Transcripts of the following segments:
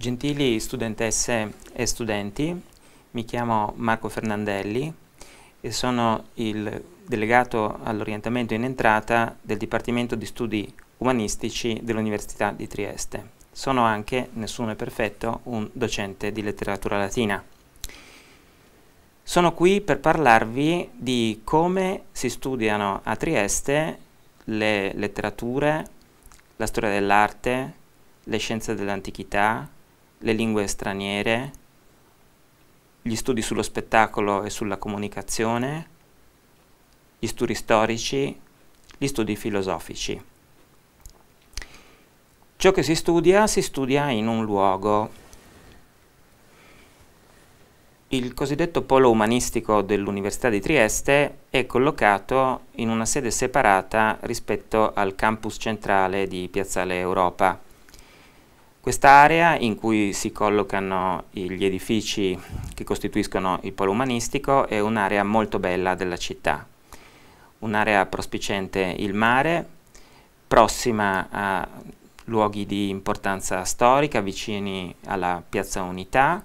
Gentili studentesse e studenti, mi chiamo Marco Fernandelli e sono il delegato all'orientamento in entrata del Dipartimento di Studi Umanistici dell'Università di Trieste. Sono anche, nessuno è perfetto, un docente di letteratura latina. Sono qui per parlarvi di come si studiano a Trieste le letterature, la storia dell'arte, le scienze dell'antichità, le lingue straniere, gli studi sullo spettacolo e sulla comunicazione, gli studi storici, gli studi filosofici. Ciò che si studia si studia in un luogo. Il cosiddetto polo umanistico dell'Università di Trieste è collocato in una sede separata rispetto al campus centrale di Piazzale Europa. Quest'area in cui si collocano gli edifici che costituiscono il polo umanistico è un'area molto bella della città, un'area prospiciente il mare, prossima a luoghi di importanza storica, vicini alla Piazza Unità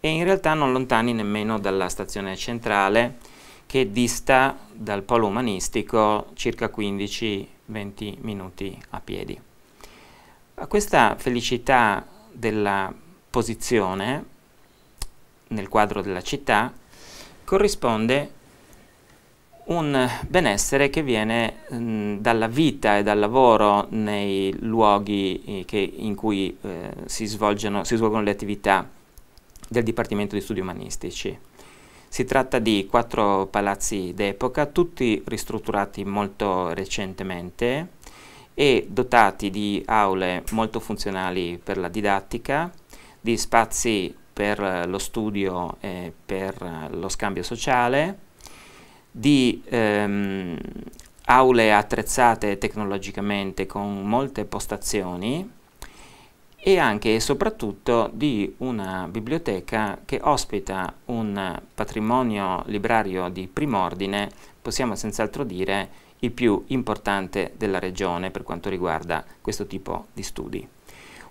e in realtà non lontani nemmeno dalla stazione centrale che dista dal polo umanistico circa 15-20 minuti a piedi. A questa felicità della posizione nel quadro della città corrisponde un benessere che viene mh, mm, dalla vita e dal lavoro nei luoghi eh, che, in cui eh, si, svolgono, si svolgono le attività del Dipartimento di Studi Umanistici. Si tratta di quattro palazzi d'epoca, tutti ristrutturati molto recentemente, e dotati di aule molto funzionali per la didattica, di spazi per lo studio e per lo scambio sociale, di ehm, aule attrezzate tecnologicamente con molte postazioni e anche e soprattutto di una biblioteca che ospita un patrimonio librario di prim'ordine, possiamo senz'altro dire il più importante della regione per quanto riguarda questo tipo di studi.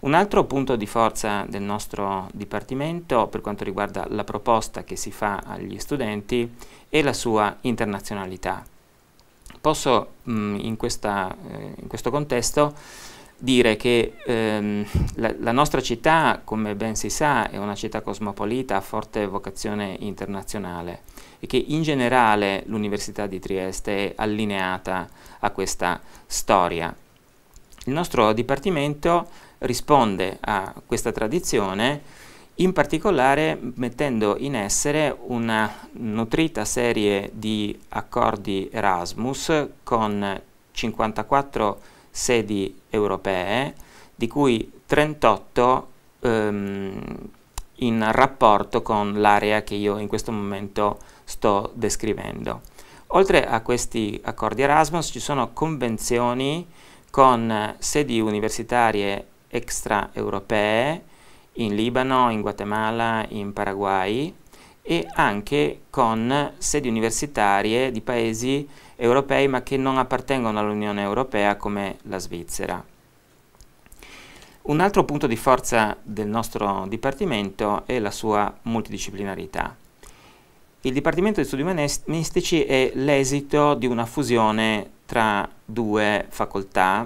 Un altro punto di forza del nostro Dipartimento per quanto riguarda la proposta che si fa agli studenti è la sua internazionalità. Posso mh, mm, in, questa, eh, in questo contesto dire che ehm, la, la, nostra città, come ben si sa, è una città cosmopolita a forte vocazione internazionale e che in generale l'Università di Trieste è allineata a questa storia. Il nostro dipartimento risponde a questa tradizione in particolare mettendo in essere una nutrita serie di accordi Erasmus con 54 sedi europee, di cui 38 ehm, in rapporto con l'area che io in questo momento sto descrivendo. Oltre a questi accordi Erasmus ci sono convenzioni con sedi universitarie extraeuropee in Libano, in Guatemala, in Paraguay e anche con sedi universitarie di paesi europei ma che non appartengono all'Unione Europea come la Svizzera. Un altro punto di forza del nostro Dipartimento è la sua multidisciplinarità. Il Dipartimento di Studi Umanistici è l'esito di una fusione tra due facoltà,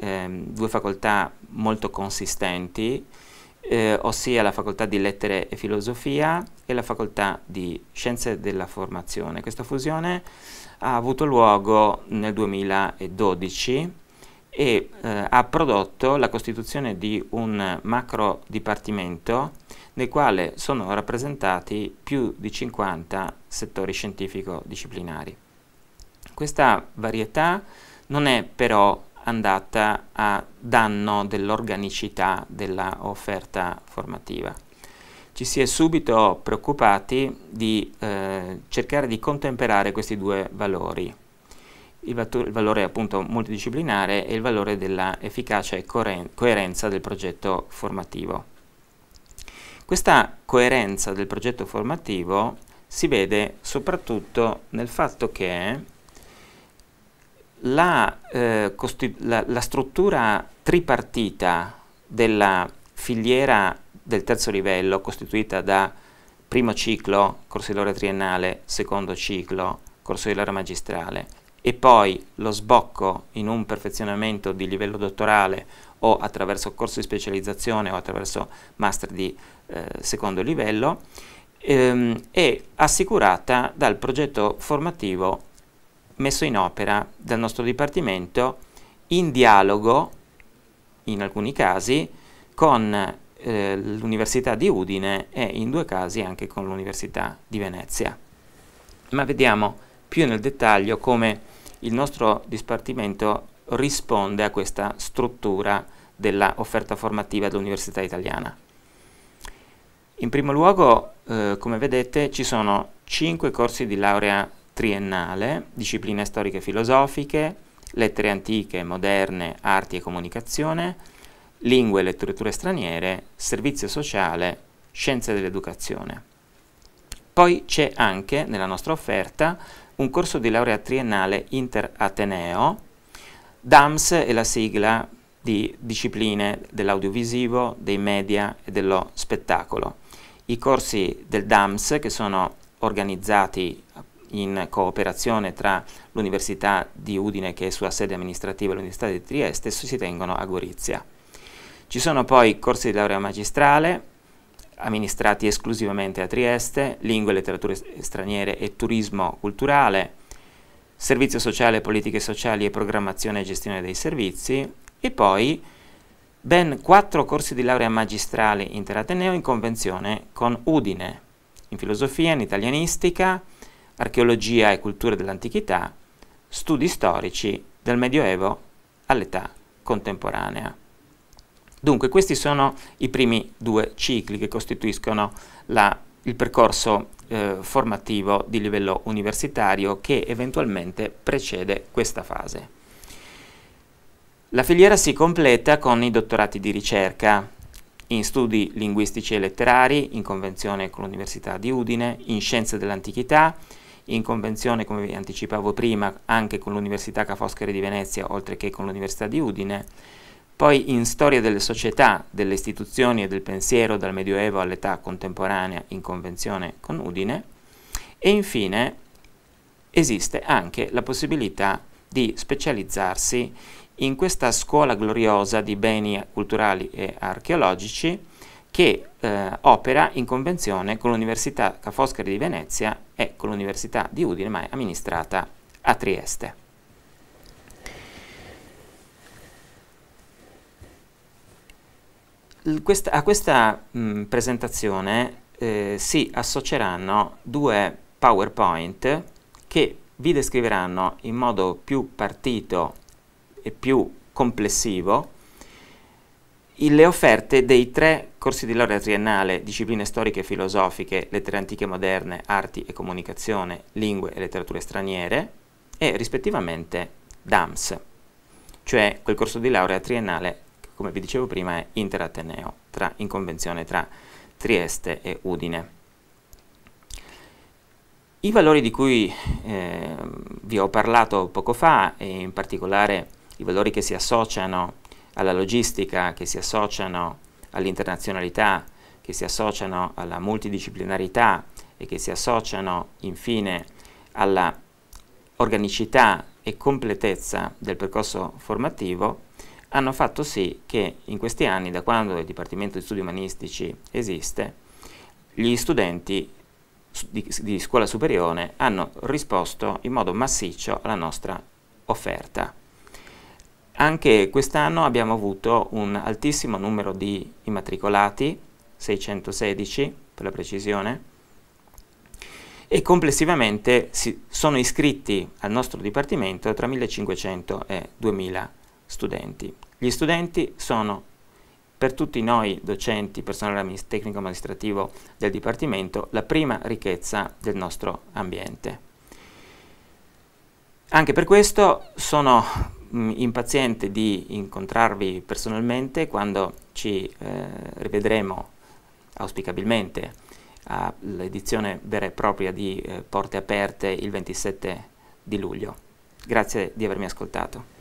ehm, due facoltà molto consistenti, eh, ossia la facoltà di lettere e filosofia e la facoltà di scienze della formazione. Questa fusione ha avuto luogo nel 2012 e eh, ha prodotto la costituzione di un macro dipartimento nel quale sono rappresentati più di 50 settori scientifico-disciplinari. Questa varietà non è però andata a danno dell'organicità dell'offerta formativa. Ci si è subito preoccupati di eh, cercare di contemperare questi due valori, il, il valore appunto multidisciplinare e il valore dell'efficacia e coerenza del progetto formativo. Questa coerenza del progetto formativo si vede soprattutto nel fatto che la, eh, la, la struttura tripartita della filiera del terzo livello, costituita da primo ciclo, corso di laurea triennale, secondo ciclo, corso di laurea magistrale, e poi lo sbocco in un perfezionamento di livello dottorale o attraverso corso di specializzazione o attraverso master di eh, secondo livello, ehm, è assicurata dal progetto formativo messo in opera dal nostro dipartimento in dialogo, in alcuni casi, con eh, l'Università di Udine e in due casi anche con l'Università di Venezia. Ma vediamo più nel dettaglio come il nostro dipartimento risponde a questa struttura dell'offerta formativa dell'Università italiana. In primo luogo, eh, come vedete, ci sono cinque corsi di laurea triennale, discipline storiche e filosofiche, lettere antiche, moderne, arti e comunicazione, lingue e letterature straniere, servizio sociale, scienze dell'educazione. Poi c'è anche, nella nostra offerta, un corso di laurea triennale interateneo, DAMS è la sigla di discipline dell'audiovisivo, dei media e dello spettacolo. I corsi del DAMS, che sono organizzati in cooperazione tra l'Università di Udine, che è sua sede amministrativa, e l'Università di Trieste, si tengono a Gorizia. Ci sono poi corsi di laurea magistrale, amministrati esclusivamente a Trieste, lingue letterature straniere e turismo culturale, servizio sociale, politiche sociali e programmazione e gestione dei servizi, e poi ben quattro corsi di laurea magistrale interateneo in convenzione con Udine, in filosofia, in italianistica, archeologia e cultura dell'antichità, studi storici dal Medioevo all'età contemporanea. Dunque questi sono i primi due cicli che costituiscono la, il percorso eh, formativo di livello universitario che eventualmente precede questa fase. La filiera si completa con i dottorati di ricerca in studi linguistici e letterari, in convenzione con l'Università di Udine, in scienze dell'antichità, in convenzione, come vi anticipavo prima, anche con l'Università Ca' Foscari di Venezia, oltre che con l'Università di Udine, poi in storia delle società, delle istituzioni e del pensiero dal Medioevo all'età contemporanea in convenzione con Udine e infine esiste anche la possibilità di specializzarsi in questa scuola gloriosa di beni culturali e archeologici che eh, opera in convenzione con l'Università Ca' Foscari di Venezia e con l'Università di Udine, ma è amministrata a Trieste. a questa mh, presentazione eh, si associeranno due PowerPoint che vi descriveranno in modo più partito e più complessivo le offerte dei tre corsi di laurea triennale, discipline storiche e filosofiche, lettere antiche e moderne, arti e comunicazione, lingue e letterature straniere e rispettivamente DAMS, cioè quel corso di laurea triennale che come vi dicevo prima è interateneo, tra, in convenzione tra Trieste e Udine. I valori di cui eh, vi ho parlato poco fa, e in particolare i valori che si associano alla logistica, che si associano all'internazionalità, che si associano alla multidisciplinarità e che si associano infine alla organicità e completezza del percorso formativo, hanno fatto sì che in questi anni, da quando il Dipartimento di Studi Umanistici esiste, gli studenti di, di scuola superiore hanno risposto in modo massiccio alla nostra offerta. Anche quest'anno abbiamo avuto un altissimo numero di immatricolati, 616 per la precisione, e complessivamente si, sono iscritti al nostro dipartimento tra 1500 e 2000 studenti. Gli studenti sono per tutti noi docenti, personale tecnico-amministrativo del Dipartimento, la prima ricchezza del nostro ambiente. Anche per questo sono mh, mm, impaziente di incontrarvi personalmente quando ci eh, rivedremo auspicabilmente all'edizione vera e propria di eh, Porte Aperte il 27 di luglio. Grazie di avermi ascoltato.